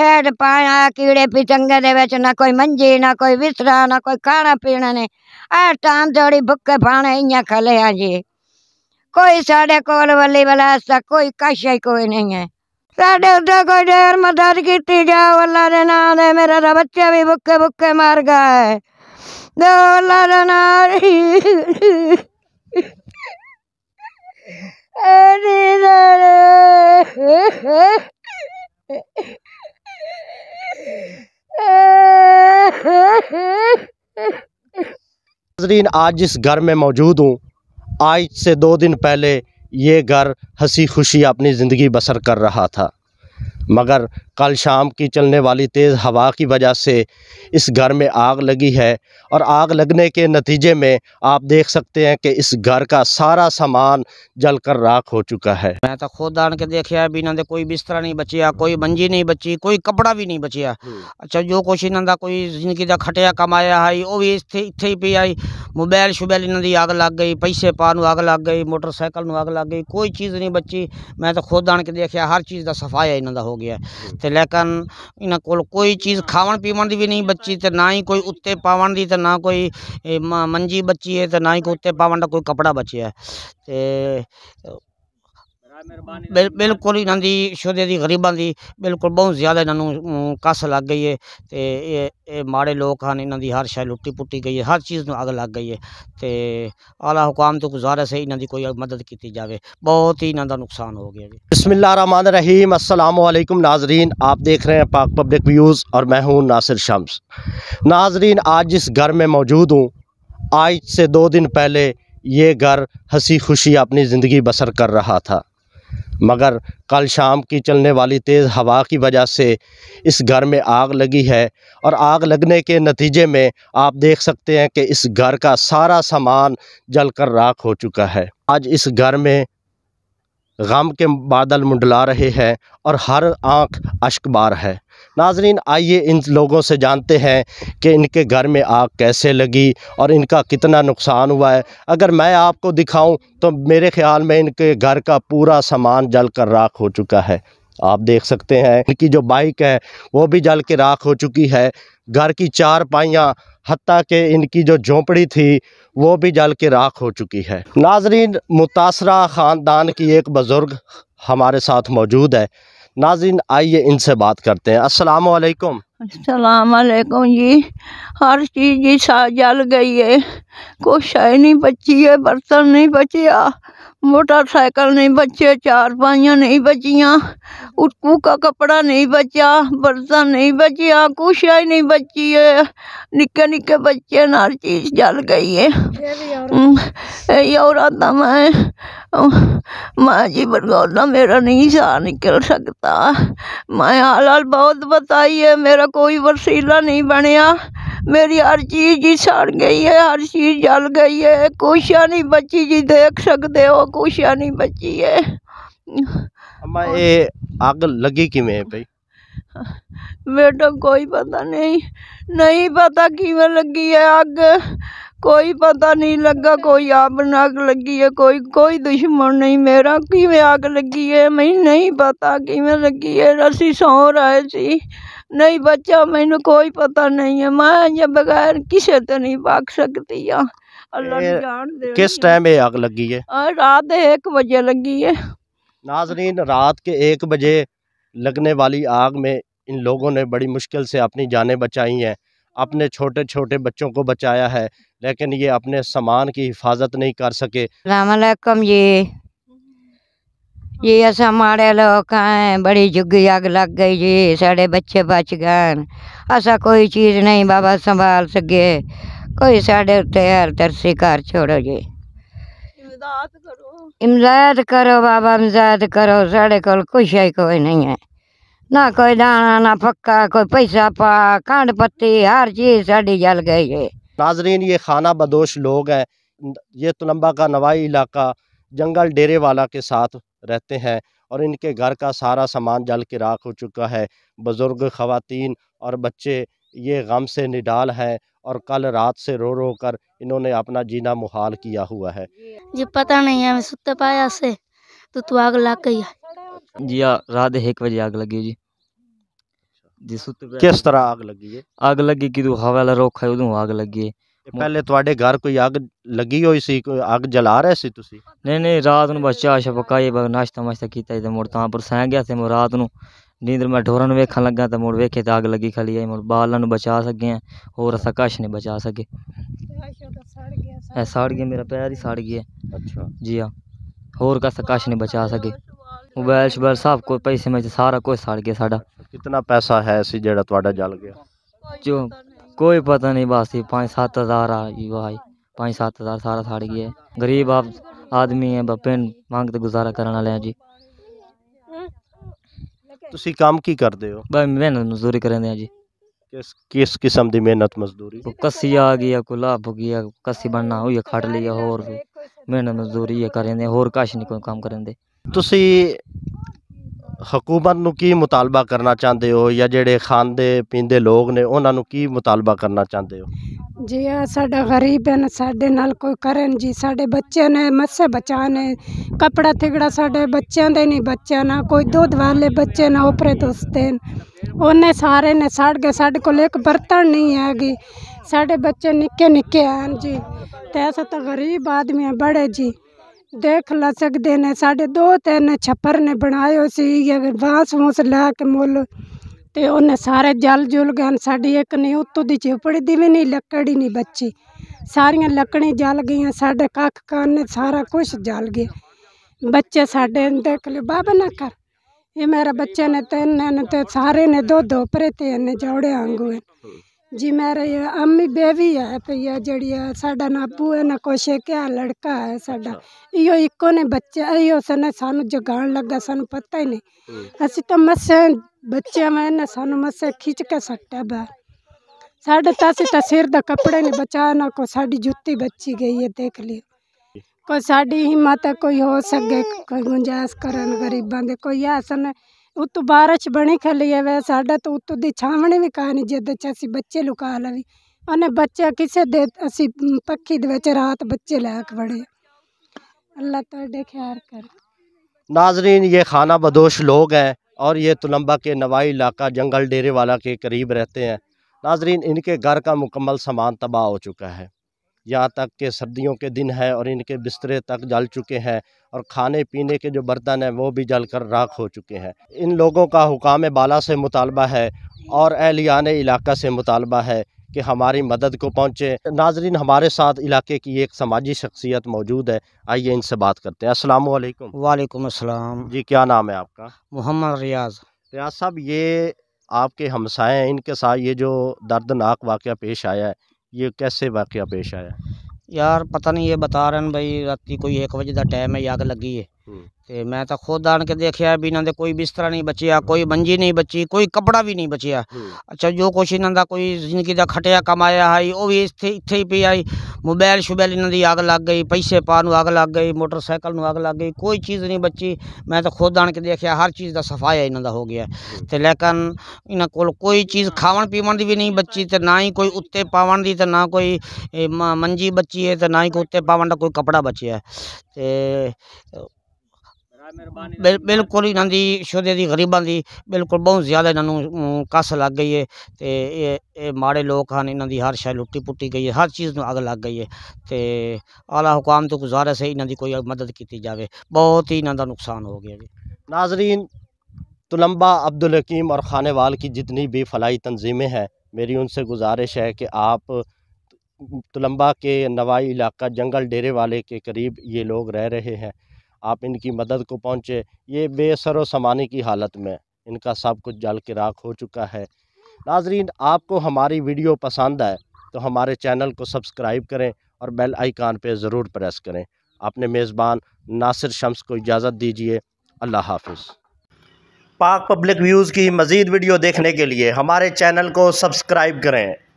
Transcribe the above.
Head पाया कीड़े पतंगे बच्च ना कोई मंजी ना कोई बिस्तरा ना कोई खाना पीना ने हर टाइम थोड़ी भुक्के फाने इं खले जी कोई साढ़े कोल वाली वाला कोई कश ही कोई नहीं है साढ़े उधर कोई डेर मदद की जाओ अल्लाह के ना दे मेरा तो बच्चा भी भुक्के बुके मार गया है अल्लाह ना नाजरीन आज जिस घर में मौजूद हूँ आज से दो दिन पहले ये घर हंसी खुशी अपनी ज़िंदगी बसर कर रहा था मगर कल शाम की चलने वाली तेज़ हवा की वजह से इस घर में आग लगी है और आग लगने के नतीजे में आप देख सकते हैं कि इस घर का सारा सामान जल कर राख हो चुका है मैं तो खुद आन के देखा भी इन्होंने कोई बिस्तरा नहीं बचिया कोई मंजी नहीं बची कोई कपड़ा भी नहीं बचिया हम्म। अच्छा जो कुछ इन्हों का कोई जिंदगी का खटिया कमाया है वह भी इतने इतने ही पी आई मोबाइल शुबैल इन्हों की आग लग गई पैसे पा आग लग गई मोटरसाइकिल आग लग गई कोई चीज़ नहीं बची मैं तो खुद आन के देखा हर चीज़ का सफाया इन्हों का हो गया हम्म। ਤੇ ਲੇਕਿਨ ਇਹਨਾਂ ਕੋਲ ਕੋਈ ਚੀਜ਼ ਖਾਵਣ ਪੀਵਣ ਦੀ ਵੀ ਨਹੀਂ ਬੱਚੀ ਤੇ ਨਾ ਹੀ ਕੋਈ ਉੱਤੇ ਪਾਵਣ ਦੀ ਤੇ ਨਾ ਕੋਈ ਮੰਜੀ ਬੱਚੀ ਹੈ ਤੇ ਨਾ ਹੀ ਕੋਈ ਉੱਤੇ ਪਾਵਣ ਦਾ ਕੋਈ ਕਪੜਾ ਬਚਿਆ ਤੇ बिल बिल्कुल इन्हों की शोधे की गरीबा की बिल्कुल बहुत ज़्यादा इन्हों कस लग गई है तो ये माड़े लोग हैं इन्हों की हर शायद लुट्टी पुटी गई है हर चीज़ में अग लग गई है तो आला हुकाम तो गुजारिश से इन्हों की कोई मदद की जाए बहुत ही इन्हों का नुकसान हो गया जी बिस्मिल्ला रमान रहीम असल नाजरीन आप देख रहे हैं पाक पब्लिक व्यूज़ और मैं हूँ नासिर शम्स नाजरीन आज जिस घर में मौजूद हूँ आज से दो दिन पहले ये घर हंसी खुशी अपनी ज़िंदगी बसर कर रहा था मगर कल शाम की चलने वाली तेज़ हवा की वजह से इस घर में आग लगी है और आग लगने के नतीजे में आप देख सकते हैं कि इस घर का सारा सामान जलकर राख हो चुका है आज इस घर में गम के बादल मुंडला रहे हैं और हर आंख अश्कबार है नाजरीन आइए इन लोगों से जानते हैं कि इनके घर में आग कैसे लगी और इनका कितना नुकसान हुआ है अगर मैं आपको दिखाऊं तो मेरे ख्याल में इनके घर का पूरा सामान जल कर राख हो चुका है आप देख सकते हैं इनकी जो बाइक है वो भी जल के राख हो चुकी है घर की चार पाइयाँ हती के इनकी जो झोंपड़ी थी वो भी जल के राख हो चुकी है नाजरीन मुतासरा ख़ानदान की एक बुज़ुर्ग हमारे साथ मौजूद है नाजिन आइए इनसे बात करते हैं अस्सलाम वालेकुम अस्सलाम वालेकुम जी हर चीज़ जी सा जल गई है कुछ है नहीं बची है बर्तन नहीं बचिया मोटरसाइकिल नहीं बचे चार पाइया नहीं बचिया उटकू का कपड़ा नहीं बचा बर्तन नहीं बचिया ही नहीं बची है निके निके बच्चे न हर चीज़ जल गई है यही औरत मैं मैं जी बरगौदा मेरा नहीं सहा निकल सकता मैं हाल हाल बहुत बताई है मेरा कोई वसीला नहीं बनया मेरी हर चीज़ जी सड़ गई है हर चीज़ जल गई है कुछ नहीं बची जी देख सकते हो कुछ नहीं बची है अम्मा ये आग लगी कि मैं भाई बेटा कोई पता नहीं नहीं पता किमें लगी है आग कोई पता नहीं लगा कोई आप आग लगी है कोई कोई दुश्मन नहीं मेरा किमें आग लगी है मैं नहीं पता किमें लगी है रसी सौ रहे थी नहीं बच्चा मैं कोई पता नहीं है मैं ये बगैर किसे तो नहीं भाग सकती है किस टाइम ये आग लगी है रात एक बजे लगी है नाजरीन रात के एक बजे लगने वाली आग में इन लोगों ने बड़ी मुश्किल से अपनी जानें बचाई हैं अपने छोटे छोटे बच्चों को बचाया है लेकिन ये अपने सामान की हिफाजत नहीं कर सके ये ये ऐसा माड़े लोग हैं बड़ी जुगी अग लग गई जी साढ़े बच्चे बच गए असा कोई चीज़ नहीं बाबा संभाल सके कोई साढ़े उत्ते हर तरसी घर छोड़ो जी इमदाद करो बाबा इमदाद करो साढ़े को कुछ ही कोई नहीं है ना कोई दाना ना पक्का कोई पैसा पा कांड पत्ती हर चीज़ साड़ी जल गई है नाजरीन ये खाना बदोश लोग हैं ये तुलंबा तो का नवाई इलाका जंगल डेरे वाला के साथ रहते हैं और इनके घर का सारा सामान जल के राख हो चुका है बुज़ुर्ग ख़वातीन और बच्चे ये गम से निडाल हैं और कल रात से रो रो कर इन्होंने अपना जीना मुहाल किया हुआ है जी पता नहीं है सुते पाया से तो तू आग लग गई जी हाँ, रात एक बजे आग लगी जी जी सुते किस तरह आग लगी है आग लगी कि तू हवा वाला रोक है उदू आग लगी है ਪਹਿਲੇ ਤੁਹਾਡੇ ਘਰ ਕੋਈ ਅੱਗ ਲੱਗੀ ਹੋਈ ਸੀ ਕੋਈ ਅੱਗ ਜਲਾ ਰਹੇ ਸੀ ਤੁਸੀਂ ਨਹੀਂ ਨਹੀਂ ਰਾਤ ਨੂੰ ਬਸ ਚਾਹ ਛਪਕਾਈ ਬਸ ਨਾਸ਼ਤਾ ਮਾਸ਼ਤਾ ਕੀਤਾ ਤੇ ਮੁੜ ਤਾਂ ਪਰ ਸੈਂ ਗਿਆ ਤੇ ਮੈਂ ਰਾਤ ਨੂੰ ਨੀਂਦਰ ਮੈਂ ਢੋਰਾਂ ਨੂੰ ਵੇਖਣ ਲੱਗਾ ਤੇ ਮੁੜ ਵੇਖੇ ਤਾਂ ਅੱਗ ਲੱਗੀ ਖਲੀ ਆਈ ਮੁੜ ਬਾਲਾਂ ਨੂੰ ਬਚਾ ਸਕੇ ਆ ਹੋਰ ਅਸਾਂ ਕਾਸ਼ ਨਹੀਂ ਬਚਾ ਸਕੇ ਐ ਸਾੜ ਗਿਆ ਮੇਰਾ ਪੈਰ ਹੀ ਸਾੜ ਗਿਆ अच्छा जी हाँ होर कस कश नहीं बचा सके मोबाइल शोबाइल सब कुछ पैसे में सारा कुछ सड़ गया साढ़ा कितना पैसा है सी जेड़ा ਤੁਹਾਡਾ जल गया जो कोई पता नहीं बस ये पाँच सात हज़ार आ गई भाई पाँच सात हज़ार सारा साड़ गया गरीब आप आदमी है मांग तो गुजारा करने वाले जी ਤੁਸੀਂ ਕੰਮ ਕੀ ਕਰਦੇ ਹੋ ਬਈ ਮਿਹਨਤ ਮਜ਼ਦੂਰੀ ਕਰਦੇ ਆ ਜੀ ਕਿਸ ਕਿਸ ਕਿਸਮ ਦੀ ਮਿਹਨਤ ਮਜ਼ਦੂਰੀ ਕੱਸੀ ਆ ਗਈ ਆ ਕੁਲਾ ਭੁਗੀ ਆ ਕੱਸੀ ਬਣਨਾ ਹੋਈ ਖੜ ਲਈ ਆ ਹੋਰ ਮਿਹਨਤ ਮਜ਼ਦੂਰੀ ਇਹ ਕਰਦੇ ਹੋਰ ਕਾਸ਼ ਨਹੀਂ ਕੋਈ ਕੰਮ ਕਰਦੇ ਤੁਸੀਂ ਹਕੂਮਤ ਨੂੰ ਕੀ ਮੁਤਾਲਬਾ ਕਰਨਾ ਚਾਹੁੰਦੇ ਹੋ ਜਾਂ ਜਿਹੜੇ ਖਾਂਦੇ ਪੀਂਦੇ ਲੋਕ ਨੇ ਉਹਨਾਂ ਨੂੰ ਕੀ ਮੁਤਾਲਬਾ ਕਰਨਾ ਚਾਹੁੰਦੇ ਹੋ ਜੀ ਆ ਸਾਡਾ ਗਰੀਬ ਹਨ ਸਾਡੇ ਨਾਲ ਕੋਈ ਕਰਨ ਜੀ ਸਾਡੇ ਬੱਚੇ ਨੇ ਮੱਸੇ ਬਚਾ ਨੇ ਕਪੜਾ ਥਿਗੜਾ ਸਾਡੇ ਬੱਚਿਆਂ ਦੇ ਨਹੀਂ ਬੱਚਿਆਂ ਨਾ ਕੋਈ ਦੁੱਧ ਵਾਲੇ ਬੱਚੇ ਨਾ ਉਪਰੇ ਦੋਸਤੇ ਉਹਨੇ ਸਾਰੇ ਨੇ ਸੜ ਗਏ ਸਾਡੇ ਕੋਲ ਇੱਕ ਬਰਤਨ ਨਹੀਂ ਹੈਗੀ ਸਾਡੇ ਬੱਚੇ ਨਿੱਕੇ ਨਿੱਕੇ ਹਨ ਜੀ ਤੇ ਅਸਾਂ ਤਾਂ ਗਰੀਬ ਆਦਮੀ ਆ ਬੜੇ ਜੀ ਦੇਖ ਲੈ ਸਕਦੇ ਨੇ ਸਾਡੇ ਦੋ ਤਿੰਨ ਛੱਪਰ ਨੇ ਬਣਾਏ ਸੀ ਸੀ ਬਾਂਸ ਵੂਸ ਲੈ ਕੇ ਮੁੱਲ ਤੇ ਉਹਨੇ ਸਾਰੇ ਜਲ ਜੁਲ ਗਏ ਸਾਡੀ ਇੱਕ ਨਹੀਂ ਉੱਤੋਂ ਦੀ ਝੋਪੜੀ ਦੀ ਵੀ ਨਹੀਂ ਲੱਕੜ ਹੀ ਨਹੀਂ ਬੱਚੀ ਸਾਰੀਆਂ ਲੱਕੜੀ ਜਲ ਗਈਆਂ ਸਾਡੇ ਕੱਖ ਕੰਨ ਸਾਰਾ ਕੁਝ ਜਲ ਗਿਆ ਬੱਚੇ ਸਾਡੇ ਦੇਖ ਲੈ ਬਾਬਾ ਨਾ ਕਰ ਇਹ ਮੇਰਾ ਬੱਚੇ ਨੇ ਤਿੰਨ ਨੇ ਤੇ ਸਾਰੇ ਨੇ ਦੋ ਦੋ ਪਰੇ ਤੇ ਨੇ ਜੋੜੇ ਆਂਗੂ जी मेरे अम्मी बेबी है भैया तो जड़ी है साढ़ा ना है ना कुछ है क्या लड़का है साढ़ा अच्छा। इो इको ने बच्चे इो सने सू जगा लगा सू पता ही नहीं हम्म। असि तो मस्से बच्चे में ना सानू मस्से खिंच के सकता बह साढ़े तासी तो, तो सिर का कपड़े नहीं बचा ना को साड़ी जुत्ती बची गई है देख लियो कोई साड़ी हिम्मत कोई हो सके कोई गुंजाइश करन गरीबा दे कोई है सन उत्तू बारिश बनी खली है वह साढ़ा तो उत्तू की ਛਾਵਣੀ भी ਕਾਨੀ नहीं जिद असी बच्चे लुका लवी उन्हें बच्चे किसी दे असी ਪੱਖੀ ਦੇ ਵਿੱਚ ਰਾਤ ਬੱचे बड़े अल्लाह ਤੁਹਾਡੇ ख्याल कर नाजरीन ये खाना बदोश लोग हैं और ये तुलंबा के नवाई इलाका जंगल डेरे वाला के करीब रहते हैं नाजरीन इनके घर का मुकम्मल सामान तबाह हो चुका है यहाँ तक के सर्दियों के दिन है और इनके बिस्तरे तक जल चुके हैं और खाने पीने के जो बर्तन हैं वो भी जल कर राख हो चुके हैं इन लोगों का हुकाम बाला से मुतालबा है और एहलियान इलाका से मुतालबा है कि हमारी मदद को पहुँचे नाजरीन हमारे साथ इलाके की एक समाजी शख्सियत मौजूद है आइए इनसे बात करते हैं असल वालेकुम वालेकुम जी क्या नाम है आपका मोहम्मद रियाज रियाज साहब ये आपके हमसाए हैं इनके साथ ये जो दर्दनाक वाक़ पेश आया है ये कैसे वाक़ पेश आया यार पता नहीं ये बता रहे हैं भाई रात कोई एक बजे का टाइम है आग लगी है हम्म। ਤੇ ਮੈਂ ਤਾਂ ਖੁਦ ਆਣ ਕੇ ਦੇਖਿਆ ਵੀ ਇਹਨਾਂ ਦੇ ਕੋਈ ਬਿਸਤਰਾ ਨਹੀਂ ਬਚਿਆ ਕੋਈ ਮੰਜੀ ਨਹੀਂ ਬਚੀ ਕੋਈ ਕਪੜਾ ਵੀ ਨਹੀਂ ਬਚਿਆ ਅੱਛਾ ਜੋ ਕੁਛ ਇਹਨਾਂ ਦਾ ਕੋਈ ਜ਼ਿੰਦਗੀ ਦਾ ਖਟਿਆ ਕਮਾਇਆ ਹੈ ਉਹ ਵੀ ਇੱਥੇ ਇੱਥੇ ਹੀ ਪਿਆ ਹੈ ਮੋਬਾਈਲ ਸ਼ੁਬੈਲ ਇਹਨਾਂ ਦੀ ਅੱਗ ਲੱਗ ਗਈ ਪੈਸੇ ਪਾ ਨੂੰ ਅੱਗ ਲੱਗ ਗਈ ਮੋਟਰਸਾਈਕਲ ਨੂੰ ਅੱਗ ਲੱਗ ਗਈ ਕੋਈ ਚੀਜ਼ ਨਹੀਂ ਬਚੀ ਮੈਂ ਤਾਂ ਖੁਦ ਆਣ ਕੇ ਦੇਖਿਆ ਹਰ ਚੀਜ਼ ਦਾ ਸਫਾਇਆ ਇਹਨਾਂ ਦਾ ਹੋ ਗਿਆ ਤੇ ਲੇਕਿਨ ਇਹਨਾਂ ਕੋਲ ਕੋਈ ਚੀਜ਼ ਖਾਵਣ ਪੀਵਣ ਦੀ ਵੀ ਨਹੀਂ ਬੱਚੀ ਤੇ ਨਾ ਹੀ ਕੋਈ ਉੱਤੇ ਪਾਵਣ ਦੀ ਤੇ ਨਾ ਕੋਈ ਮੰਜੀ ਬੱਚੀ ਹੈ ਤੇ ਨਾ ਹੀ ਕੋਈ ਉੱਤੇ ਪਾਵਣ ਦਾ ਕੋਈ ਕਪੜਾ ਬਚਿਆ ਤੇ बिल बिल्कुल इन्हों की शोधे की गरीबा की बिल्कुल बहुत ज़्यादा इन्हों कस लग गई है तो ये माड़े लोग हैं इन्हों की हर शायद लुट्टी पुट्टी गई है हर चीज़ में अग लग गई है तो आला हुकाम तो गुजारिश है इन्हों की कोई मदद की जाए बहुत ही इन्हों का नुकसान हो गया जी नाजरीन तुलंबा अब्दुल हकीम और खाने वाल की जितनी भी फलाई तनजीमें हैं मेरी उनसे गुजारिश है कि आप तुलंबा के नवाई इलाका जंगल डेरे वाले के करीब ये लोग रह रहे हैं आप इनकी मदद को पहुँचे ये बेसर समाने की हालत में इनका सब कुछ जल के राख हो चुका है नाजरीन आपको हमारी वीडियो पसंद आए तो हमारे चैनल को सब्सक्राइब करें और बेल आइकान पर ज़रूर प्रेस करें अपने मेज़बान नासिर शम्स को इजाज़त दीजिए अल्लाह हाफिज़ पाक पब्लिक व्यूज़ की मज़ीद वीडियो देखने के लिए हमारे चैनल को सब्सक्राइब करें